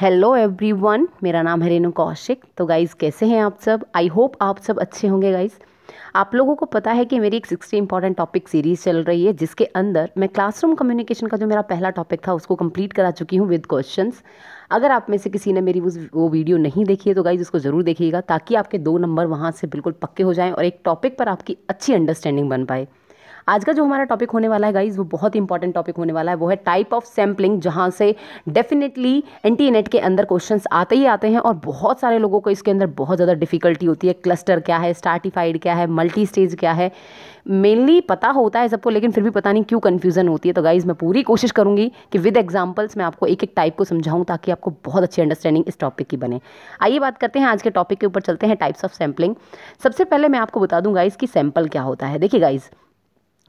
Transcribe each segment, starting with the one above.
hello everyone मेरा नाम है रेनू कौशिक तो गाइज़ कैसे हैं आप सब आई होप आप सब अच्छे होंगे गाइज़ आप लोगों को पता है कि मेरी एक सिक्सटी इंपॉर्टेंट टॉपिक सीरीज़ चल रही है जिसके अंदर मैं क्लासरूम कम्युनिकेशन का जो मेरा पहला टॉपिक था उसको कंप्लीट करा चुकी हूँ विद क्वेश्चंस अगर आप में से किसी ने मेरी वो वीडियो नहीं देखी है तो गाइज़ उसको ज़रूर देखिएगा ताकि आपके दो नंबर वहाँ से बिल्कुल पक्के हो जाएँ और एक टॉपिक पर आपकी अच्छी अंडरस्टैंडिंग बन पाए आज का जो हमारा टॉपिक होने वाला है गाइज वो बहुत इंपॉर्टेंट टॉपिक होने वाला है वो है टाइप ऑफ सैम्पलिंग जहाँ से डेफिनेटली एन टी के अंदर क्वेश्चन आते ही आते हैं और बहुत सारे लोगों को इसके अंदर बहुत ज़्यादा डिफिकल्टी होती है क्लस्टर क्या है स्टार्टिफाइड क्या है मल्टी स्टेज क्या है मेनली पता होता है सबको लेकिन फिर भी पता नहीं क्यों कन्फ्यूज़न होती है तो गाइज़ मैं पूरी कोशिश करूँगी कि विद एग्जाम्पल्स मैं आपको एक एक टाइप को समझाऊँ ताकि आपको बहुत अच्छी अंडरस्टैंडिंग इस टॉपिक की बने आइए बात करते हैं आज के टॉपिक के ऊपर चलते हैं टाइप्स ऑफ सैम्पलिंग सबसे पहले मैं आपको बता दूँ गाइज़ कि सैम्पल क्या होता है देखिए गाइज़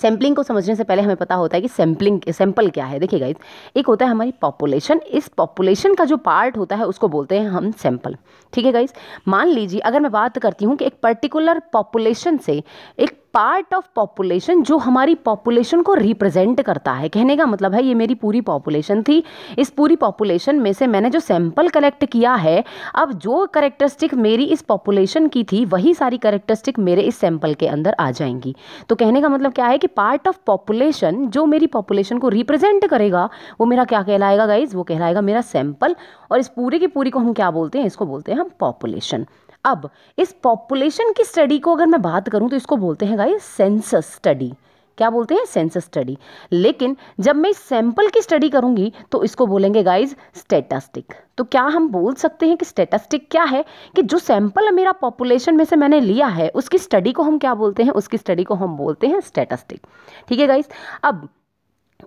सैम्पलिंग को समझने से पहले हमें पता होता है कि सैम्पलिंग सैंपल क्या है देखिए गाइस एक होता है हमारी पॉपुलेशन इस पॉपुलेशन का जो पार्ट होता है उसको बोलते हैं हम सैंपल ठीक है गाइस मान लीजिए अगर मैं बात करती हूँ कि एक पर्टिकुलर पॉपुलेशन से एक पार्ट ऑफ पॉपुलेशन जो हमारी पॉपुलेशन को रिप्रेजेंट करता है कहने का मतलब है ये मेरी पूरी पॉपुलेशन थी इस पूरी पॉपुलेशन में से मैंने जो सैंपल कलेक्ट किया है अब जो करेक्टरिस्टिक मेरी इस पॉपुलेशन की थी वही सारी करेक्टरिस्टिक मेरे इस सैंपल के अंदर आ जाएंगी तो कहने का मतलब क्या है कि पार्ट ऑफ पॉपुलेशन जो मेरी पॉपुलेशन को रिप्रेजेंट करेगा वो मेरा क्या कहलाएगा गाइज वो कहलाएगा मेरा सैंपल और इस पूरे की पूरी को हम क्या बोलते हैं इसको बोलते हैं हम पॉपुलेशन अब इस पॉपुलेशन की स्टडी को अगर मैं बात करूं तो इसको बोलते हैं गाइस सेंसस स्टडी क्या बोलते हैं सेंसस स्टडी लेकिन जब मैं सैंपल की स्टडी करूंगी तो इसको बोलेंगे गाइज स्टेटिस्टिक तो क्या हम बोल सकते हैं कि स्टेटिस्टिक क्या है कि जो सैंपल मेरा पॉपुलेशन में से मैंने लिया है उसकी स्टडी को हम क्या बोलते हैं उसकी स्टडी को हम बोलते हैं स्टेटिस्टिक ठीक है गाइज अब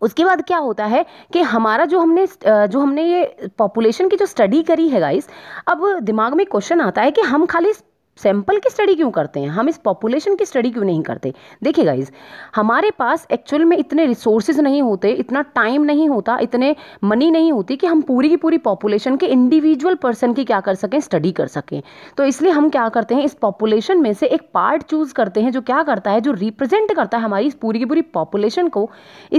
उसके बाद क्या होता है कि हमारा जो हमने जो हमने ये पॉपुलेशन की जो स्टडी करी है गाइस अब दिमाग में क्वेश्चन आता है कि हम खाली सैंपल की स्टडी क्यों करते हैं हम इस पॉपुलेशन की स्टडी क्यों नहीं करते देखिए गाइज हमारे पास एक्चुअल में इतने रिसोर्सेज नहीं होते इतना टाइम नहीं होता इतने मनी नहीं होती कि हम पूरी की पूरी पॉपुलेशन के इंडिविजुअल पर्सन की क्या कर सकें स्टडी कर सकें तो इसलिए हम क्या करते हैं इस पॉपुलेशन में से एक पार्ट चूज करते हैं जो क्या करता है जो रिप्रेजेंट करता है हमारी इस पूरी की पूरी पॉपुलेशन को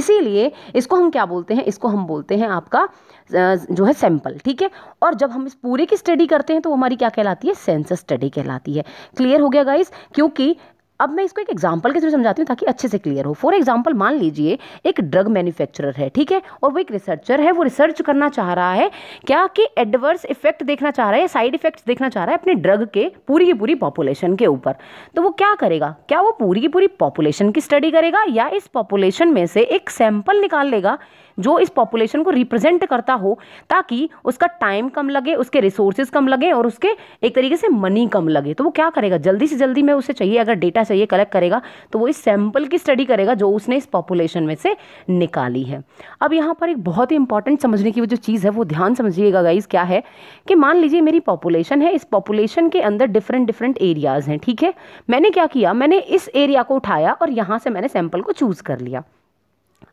इसीलिए इसको हम क्या बोलते हैं इसको हम बोलते हैं आपका जो है सैंपल ठीक है और जब हम इस पूरे की स्टडी करते हैं तो हमारी क्या कहलाती है सेंसस स्टडी कहलाती है जाती है क्लियर हो गया गाइस क्योंकि अब मैं इसको एक एग्जांपल के थ्रू समझाती हूँ ताकि अच्छे से क्लियर हो फॉर एग्जांपल मान लीजिए एक ड्रग मैन्युफैक्चरर है ठीक है और वो एक रिसर्चर है वो रिसर्च करना चाह रहा है क्या कि एडवर्स इफेक्ट देखना चाह रहा है साइड इफेक्ट्स देखना चाह रहा है अपने ड्रग के पूरी की पूरी पॉपुलेशन के ऊपर तो वो क्या करेगा क्या वो पूरी की पूरी पॉपुलेशन की स्टडी करेगा या इस पॉपुलेशन में से एक सैंपल निकाल लेगा जो इस पॉपुलेशन को रिप्रेजेंट करता हो ताकि उसका टाइम कम लगे उसके रिसोर्सेज कम लगे और उसके एक तरीके से मनी कम लगे तो वो क्या करेगा जल्दी से जल्दी में उसे चाहिए अगर डेटा चाहिए कलेक्ट करेगा तो वो इस सैम्पल की स्टडी करेगा जो उसने इस पॉपुलेशन में से निकाली है अब यहाँ पर एक बहुत ही इंपॉर्टेंट समझने की जो चीज़ है वो ध्यान समझिएगा गाइज क्या है कि मान लीजिए मेरी पॉपुलेशन है इस पॉपुलेशन के अंदर डिफरेंट डिफरेंट एरियाज़ हैं ठीक है मैंने क्या किया मैंने इस एरिया को उठाया और यहाँ से मैंने सैम्पल को चूज़ कर लिया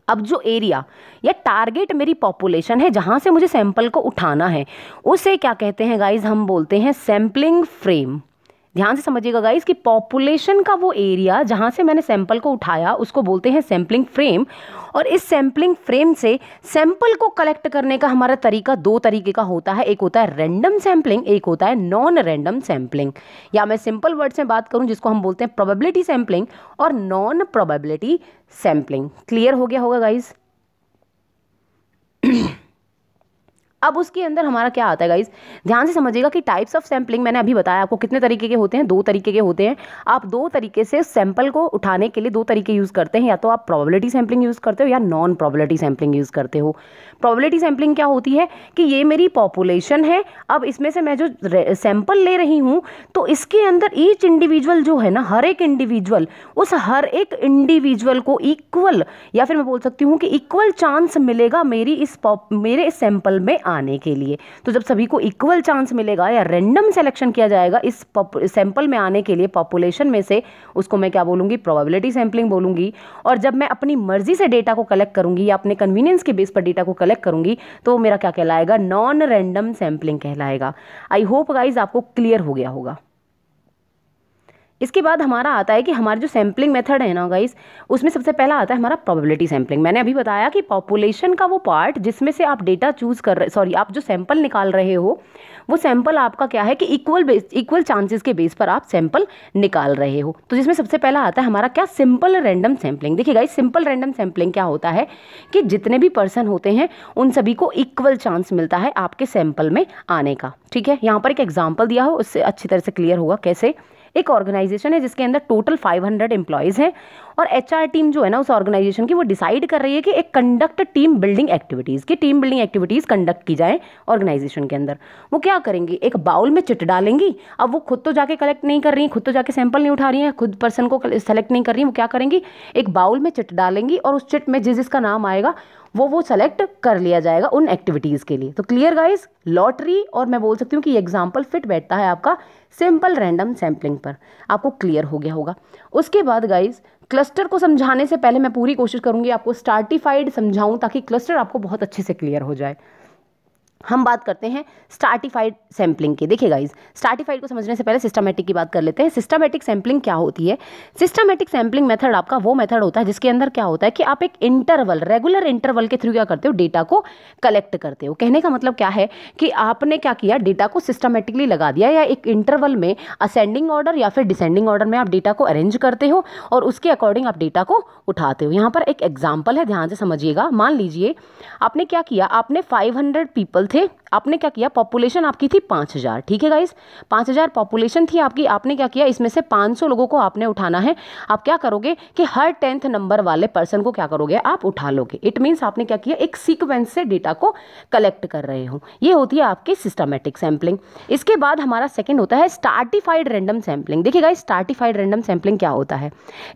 अब जो एरिया या टारगेट मेरी पॉपुलेशन है जहाँ से मुझे सैंपल को उठाना है उसे क्या कहते हैं गाइज हम बोलते हैं सैम्पलिंग फ्रेम ध्यान से समझिएगा गाइस कि पॉपुलेशन का वो एरिया जहाँ से मैंने सैंपल को उठाया उसको बोलते हैं सैंपलिंग फ्रेम और इस सैंपलिंग फ्रेम से सैंपल को कलेक्ट करने का हमारा तरीका दो तरीके का होता है एक होता है रैंडम सैंपलिंग एक होता है नॉन रैंडम सैंपलिंग या मैं सिंपल वर्ड में बात करूँ जिसको हम बोलते हैं प्रोबेबिलिटी सैंपलिंग और नॉन प्रोबेबिलिटी सैंपलिंग क्लियर हो गया होगा गाइज़ अब उसके अंदर हमारा क्या आता है गाइज ध्यान से समझिएगा कि टाइप्स ऑफ सैम्पलिंग मैंने अभी बताया आपको कितने तरीके के होते हैं दो तरीके के होते हैं आप दो तरीके से सैंपल को उठाने के लिए दो तरीके यूज़ करते हैं या तो आप प्रॉबिलिटी सैम्पलिंग यूज़ करते हो या नॉन प्रॉबिलिटी सैम्पलिंग यूज़ करते हो प्रॉबिलिटी सैम्पलिंग क्या होती है कि ये मेरी पॉपुलेशन है अब इसमें से मैं जो सैंपल ले रही हूँ तो इसके अंदर ईच इंडिविजुअल जो है ना हर एक इंडिविजुअल उस हर एक इंडिविजुअल को इक्वल या फिर मैं बोल सकती हूँ कि इक्वल चांस मिलेगा मेरी इस मेरे इस सैंपल में आने के लिए तो जब सभी को इक्वल चांस मिलेगा या रेंडम सेलेक्शन किया जाएगा इस सैंपल में आने के लिए पॉपुलेशन में से उसको मैं क्या बोलूँगी प्रोबेबिलिटी सैम्पलिंग बोलूँगी और जब मैं अपनी मर्जी से डेटा को कलेक्ट करूँगी या अपने कन्वीनियंस के बेस पर डेटा को कलेक्ट करूँगी तो मेरा क्या कहलाएगा नॉन रेंडम सैम्पलिंग कहलाएगा आई होप गाइज आपको क्लियर हो गया होगा इसके बाद हमारा आता है कि हमारे जो सैम्पलिंग मेथड है ना गाइस उसमें सबसे पहला आता है हमारा प्रोबेबिलिटी सैम्पलिंग मैंने अभी बताया कि पॉपुलेशन का वो पार्ट जिसमें से आप डेटा चूज़ कर रहे सॉरी आप जो सैंपल निकाल रहे हो वो सैंपल आपका क्या है कि इक्वल बेस इक्वल चांसेस के बेस पर आप सैंपल निकाल रहे हो तो जिसमें सबसे पहला आता है हमारा क्या सिंपल रैंडम सैम्पलिंग देखिए गाइस सिंपल रैंडम सैम्पलिंग क्या होता है कि जितने भी पर्सन होते हैं उन सभी को इक्वल चांस मिलता है आपके सैम्पल में आने का ठीक है यहाँ पर एक एग्जाम्पल दिया हो उससे अच्छी तरह से क्लियर होगा कैसे एक ऑर्गेनाइजेशन है जिसके अंदर टोटल 500 हंड्रेड एम्प्लॉयज़ हैं और एच टीम जो है ना उस ऑर्गेनाइजेशन की वो डिसाइड कर रही है कि एक कंडक्ट टीम बिल्डिंग एक्टिविटीज़ की टीम बिल्डिंग एक्टिविटीज़ कंडक्ट की जाए ऑर्गेनाइजेशन के अंदर वो क्या करेंगी एक बाउल में चिट डालेंगी अब वो खुद तो जाके कलेक्ट नहीं कर रही खुद तो जाके सैंपल नहीं उठा रही हैं खुद पर्सन को सेलेक्ट नहीं कर रही वो क्या करेंगी एक बाउल में चिट डालेंगी और उस चिट में जिस जिसका नाम आएगा वो वो सेलेक्ट कर लिया जाएगा उन एक्टिविटीज़ के लिए तो क्लियर गाइज लॉटरी और मैं बोल सकती हूँ कि ये एग्जाम्पल फिट बैठता है आपका सिंपल रैंडम सैम्पलिंग पर आपको क्लियर हो गया होगा उसके बाद गाइज क्लस्टर को समझाने से पहले मैं पूरी कोशिश करूंगी आपको स्टार्टिफाइड समझाऊं ताकि क्लस्टर आपको बहुत अच्छे से क्लियर हो जाए हम बात करते हैं स्टार्टिफाइड सैम्पलिंग की देखिए गाइज स्टार्टिफाइड को समझने से पहले सिस्टमेटिक की बात कर लेते हैं सिस्टमेटिक सैम्पलिंग क्या होती है सिस्टमेटिक सैम्पलिंग मेथड आपका वो मेथड होता है जिसके अंदर क्या होता है कि आप एक इंटरवल रेगुलर इंटरवल के थ्रू क्या करते हो डेटा को कलेक्ट करते हो कहने का मतलब क्या है कि आपने क्या किया डेटा को सिस्टमेटिकली लगा दिया या एक इंटरवल में असेंडिंग ऑर्डर या फिर डिसेंडिंग ऑर्डर में आप डेटा को अरेंज करते हो और उसके अकॉर्डिंग आप डेटा को उठाते हो यहाँ पर एक एग्जाम्पल है ध्यान से समझिएगा मान लीजिए आपने क्या किया आपने फाइव पीपल थे आपने क्या किया पॉपुलेशन आपकी थी पाँच हज़ार ठीक है गाइस पाँच हज़ार पॉपुलेशन थी आपकी आपने क्या किया इसमें से पाँच सौ लोगों को आपने उठाना है आप क्या करोगे कि हर टेंथ नंबर वाले पर्सन को क्या करोगे आप उठा लोगे इट मीन्स आपने क्या किया एक सीक्वेंस से डेटा को कलेक्ट कर रहे हो ये होती है आपकी सिस्टमेटिक सैम्पलिंग इसके बाद हमारा सेकेंड होता है स्टार्टिफाइड रेंडम सैम्पलिंग देखिए गाइस स्टार्टिफाइड रेंडम सैम्पलिंग क्या होता है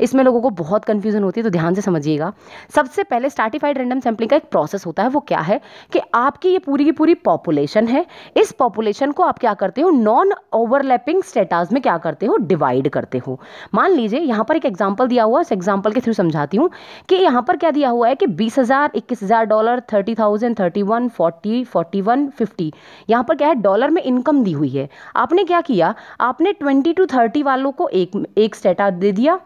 इसमें लोगों को बहुत कन्फ्यूजन होती है तो ध्यान से समझिएगा सबसे पहले स्टार्टिफाइड रेंडम सैम्पलिंग का एक प्रोसेस होता है वो क्या है कि आपकी ये पूरी की पूरी पूरी पॉपुलेशन है इस पॉपुलेशन को आप क्या करते हो नॉन ओवरलैपिंग स्टेटास में क्या करते हो डिवाइड करते हो मान लीजिए यहाँ पर एक एग्जाम्पल दिया हुआ है इस एग्जाम्पल के थ्रू समझाती हूँ कि यहाँ पर क्या दिया हुआ है कि बीस हज़ार इक्कीस हज़ार dollar thirty thousand thirty one forty forty one fifty यहाँ पर क्या है डॉलर में इनकम दी हुई है आपने क्या किया आपने ट्वेंटी टू थर्टी वालों को एक एक स्टेटा दे दिया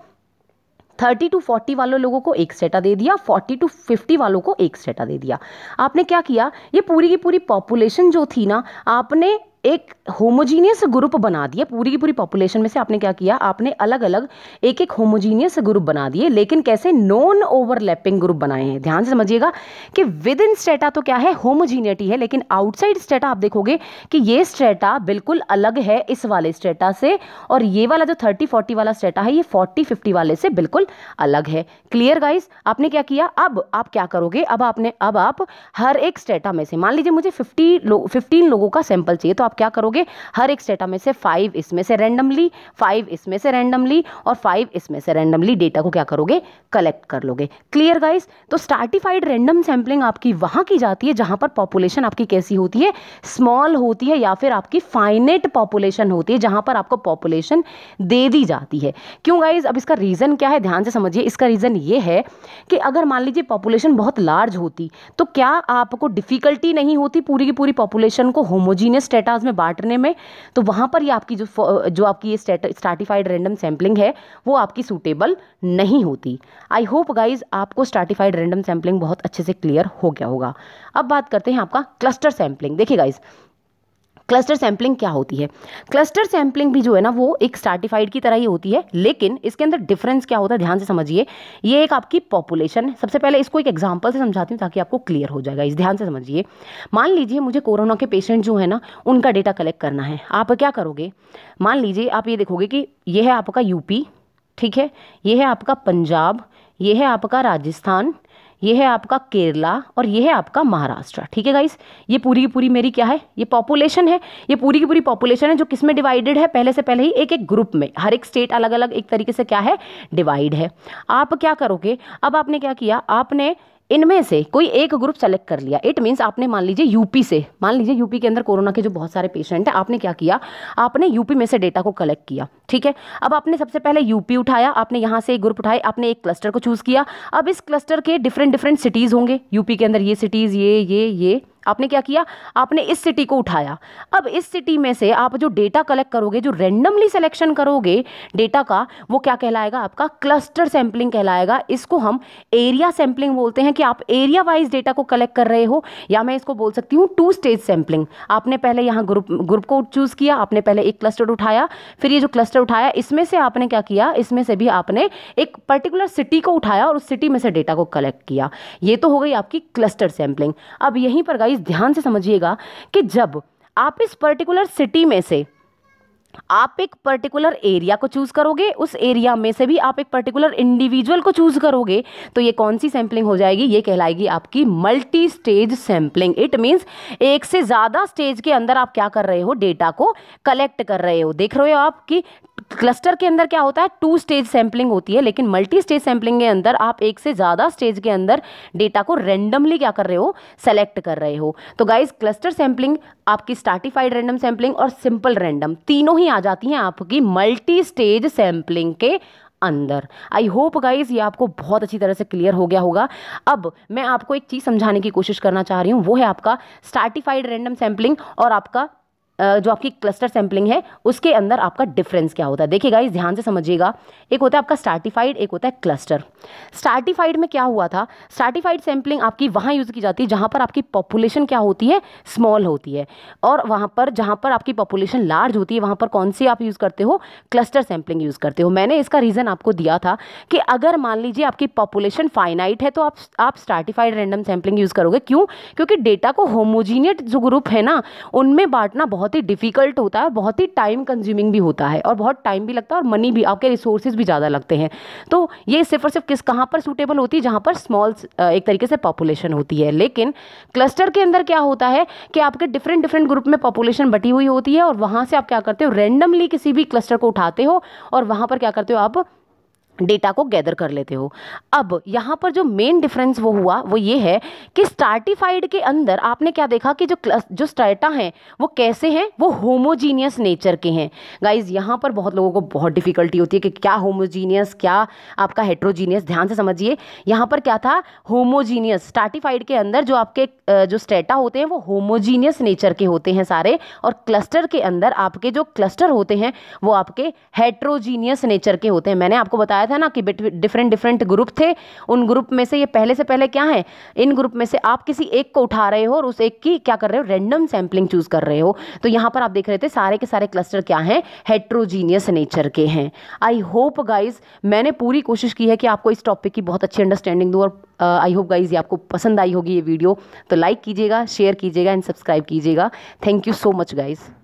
थर्टी टू फोर्टी वालों लोगों को एक स्टेटा दे दिया फोर्टी टू फिफ्टी वालों को एक स्टेटा दे दिया आपने क्या किया ये पूरी की पूरी पॉपुलेशन जो थी ना आपने एक होमोजीनियस ग्रुप बना दिया पूरी की पूरी पॉपुलेशन में से आपने क्या किया आपने अलग अलग एक एक होमोजीनियस ग्रुप बना दिए लेकिन कैसे नॉन ओवरलैपिंग ग्रुप बनाए हैं ध्यान से समझिएगा कि विद इन स्टेटा तो क्या है होमोजीनियटी है लेकिन आउटसाइड स्टेटा आप देखोगे कि ये स्टेटा बिल्कुल अलग है इस वाले स्टेटा से और ये वाला जो थर्टी फोर्टी वाला स्टेटा है ये फोर्टी फिफ्टी वाले से बिल्कुल अलग है क्लियर गाइज आपने क्या किया अब आप क्या करोगे अब आपने अब आप हर एक स्टेटा में से मान लीजिए मुझे फिफ्टी लोग फिफ्टीन लोगों का सैंपल चाहिए तो आप क्या करोगे हर एक स्टेटा में से फाइव इसमें से रैंडमली फाइव इसमें से रैंडमली और फाइव इसमें से रैंडमली डेटा को क्या करोगे कलेक्ट कर लोगे क्लियर गाइस तो स्टार्टिफाइड रैंडम सैम्पलिंग आपकी वहाँ की जाती है जहाँ पर पॉपुलेशन आपकी कैसी होती है स्मॉल होती है या फिर आपकी फाइनेट पॉपुलेशन होती है जहाँ पर आपको पॉपुलेशन दे दी जाती है क्यों गाइज अब इसका रीज़न क्या है ध्यान से समझिए इसका रीज़न ये है कि अगर मान लीजिए पॉपुलेशन बहुत लार्ज होती तो क्या आपको डिफ़िकल्टी नहीं होती पूरी की पूरी पॉपुलेशन को होमोजीनियस डेटा अंदाज में बांटने में तो वहाँ पर ये आपकी जो जो आपकी ये स्टार्टिफाइड रैंडम सैम्पलिंग है वो आपकी सूटेबल नहीं होती आई होप गाइज आपको स्टार्टिफाइड रैंडम सैम्पलिंग बहुत अच्छे से क्लियर हो गया होगा अब बात करते हैं आपका क्लस्टर सैम्पलिंग देखिए गाइज क्लस्टर सैम्पलिंग क्या होती है क्लस्टर सैम्पलिंग भी जो है ना वो एक स्टार्टिफाइड की तरह ही होती है लेकिन इसके अंदर डिफरेंस क्या होता है ध्यान से समझिए ये एक आपकी पॉपुलेशन है सबसे पहले इसको एक एग्जाम्पल से समझाती हूँ ताकि आपको क्लियर हो जाएगा इस ध्यान से समझिए मान लीजिए मुझे कोरोना के पेशेंट जो है ना उनका डेटा कलेक्ट करना है आप क्या करोगे मान लीजिए आप ये देखोगे कि ये है आपका यूपी ठीक है ये है आपका पंजाब ये है आपका राजस्थान ये है आपका केरला और ये है आपका महाराष्ट्र ठीक है गाइस ये पूरी की पूरी मेरी क्या है ये पॉपुलेशन है ये पूरी की पूरी पॉपुलेशन है जो किस में डिवाइडेड है पहले से पहले ही एक एक ग्रुप में हर एक स्टेट अलग अलग एक तरीके से क्या है डिवाइड है आप क्या करोगे अब आपने क्या किया आपने इनमें से कोई एक ग्रुप सेलेक्ट कर लिया इट मीन्स आपने मान लीजिए यूपी से मान लीजिए यूपी के अंदर कोरोना के जो बहुत सारे पेशेंट हैं आपने क्या किया आपने यूपी में से डेटा को कलेक्ट किया ठीक है अब आपने सबसे पहले यूपी उठाया आपने यहाँ से एक ग्रुप उठाए आपने एक क्लस्टर को चूज़ किया अब इस क्लस्टर के डिफरेंट डिफरेंट सिटीज़ होंगे यूपी के अंदर ये सिटीज़ ये ये ये आपने क्या किया आपने इस सिटी को उठाया अब इस सिटी में से आप जो डेटा कलेक्ट करोगे जो रेंडमली सिलेक्शन करोगे डेटा का वो क्या कहलाएगा आपका क्लस्टर सैम्पलिंग कहलाएगा इसको हम एरिया सैम्पलिंग बोलते हैं कि आप एरिया वाइज डेटा को कलेक्ट कर रहे हो या मैं इसको बोल सकती हूँ टू स्टेज सैम्पलिंग आपने पहले यहाँ ग्रुप ग्रुप को चूज़ किया आपने पहले एक क्लस्टर उठाया फिर ये जो क्लस्टर उठाया इसमें से आपने क्या किया इसमें से भी आपने एक पर्टिकुलर सिटी को उठाया और उस सिटी में से डेटा को कलेक्ट किया ये तो हो गई आपकी क्लस्टर सैम्पलिंग अब यहीं पर गई गाइस ध्यान से समझिएगा कि जब आप इस पर्टिकुलर सिटी में से आप एक पर्टिकुलर एरिया को चूज़ करोगे उस एरिया में से भी आप एक पर्टिकुलर इंडिविजुअल को चूज़ करोगे तो ये कौन सी सैम्पलिंग हो जाएगी ये कहलाएगी आपकी multi stage sampling it means एक से ज़्यादा स्टेज के अंदर आप क्या कर रहे हो डेटा को कलेक्ट कर रहे हो देख रहे हो आप कि क्लस्टर के अंदर क्या होता है टू स्टेज सैम्पलिंग होती है लेकिन मल्टी स्टेज सैम्पलिंग के अंदर आप एक से ज़्यादा स्टेज के अंदर डेटा को रेंडमली क्या कर रहे हो सेलेक्ट कर रहे हो तो गाइज क्लस्टर सैम्पलिंग आपकी स्टार्टिफाइड रैंडम सैम्पलिंग और सिंपल रैंडम तीनों ही आ जाती हैं आपकी मल्टी स्टेज सैम्पलिंग के अंदर आई होप गाइज ये आपको बहुत अच्छी तरह से क्लियर हो गया होगा अब मैं आपको एक चीज़ समझाने की कोशिश करना चाह रही हूँ वो है आपका स्टार्टिफाइड रैंडम सैम्पलिंग और आपका जो आपकी क्लस्टर सैम्पलिंग है उसके अंदर आपका डिफरेंस क्या होता है देखिएगा इस ध्यान से समझिएगा एक होता है आपका स्टार्टिफाइड एक होता है क्लस्टर स्टार्टिफाइड में क्या हुआ था स्टार्टिफाइड सैम्पलिंग आपकी वहाँ यूज़ की जाती है जहाँ पर आपकी पॉपुलेशन क्या होती है स्मॉल होती है और वहाँ पर जहाँ पर आपकी पॉपुलेशन लार्ज होती है वहाँ पर कौन सी आप यूज़ करते हो क्लस्टर सैम्पलिंग यूज़ करते हो मैंने इसका रीज़न आपको दिया था कि अगर मान लीजिए आपकी पॉपुलेशन फाइनाइट है तो आप आप स्टार्टिफाइड रैंडम सैम्पलिंग यूज़ करोगे क्यों क्योंकि डेटा को होमोजीनियट जो ग्रुप है ना उनमें बांटना बहुत बहुत ही डिफ़िकल्ट होता है बहुत ही टाइम कंज्यूमिंग भी होता है और बहुत टाइम भी लगता है और मनी भी आपके रिसोर्सेज भी ज़्यादा लगते हैं तो ये सिर्फ और सिर्फ किस कहाँ पर सूटेबल होती है जहाँ पर स्मॉल एक तरीके से पॉपुलेशन होती है लेकिन क्लस्टर के अंदर क्या होता है कि आपके डिफरेंट डिफरेंट ग्रुप में पॉपुलेशन बटी हुई होती है और वहाँ से आप क्या करते हो रेंडमली किसी भी क्लस्टर को उठाते हो और वहाँ पर क्या करते हो आप डेटा को गैदर कर लेते हो अब यहाँ पर जो मेन डिफरेंस वो हुआ वो ये है कि स्टार्टिफाइड के अंदर आपने क्या देखा कि जो जो स्ट्रेटा हैं वो कैसे हैं वो होमोजीनियस नेचर के हैं गाइज यहाँ पर बहुत लोगों को बहुत डिफिकल्टी होती है कि क्या होमोजीनियस क्या आपका हेट्रोजीनियस ध्यान से समझिए यहाँ पर क्या था होमोजीनियस स्टार्टिफाइड के अंदर जो आपके जो स्टेटा होते हैं वो होमोजीनियस नेचर के होते हैं सारे और क्लस्टर के अंदर आपके जो क्लस्टर होते हैं वो आपके हेट्रोजीनियस नेचर के होते हैं मैंने आपको बताया था ना कि डिफरेंट डिफरेंट ग्रुप थे उन ग्रुप में से ये पहले से पहले क्या है इन ग्रुप में से आप किसी एक को उठा रहे हो और उस एक की क्या कर रहे हो रेंडम सैम्पलिंग चूज कर रहे हो तो यहाँ पर आप देख रहे थे सारे के सारे क्लस्टर क्या हैं हेट्रोजीनियस नेचर के हैं आई होप गाइज मैंने पूरी कोशिश की है कि आपको इस टॉपिक की बहुत अच्छी अंडरस्टैंडिंग दूँ और आई होप गाइज ये आपको पसंद आई होगी ये वीडियो तो लाइक कीजिएगा शेयर कीजिएगा एंड सब्सक्राइब कीजिएगा thank you so much guys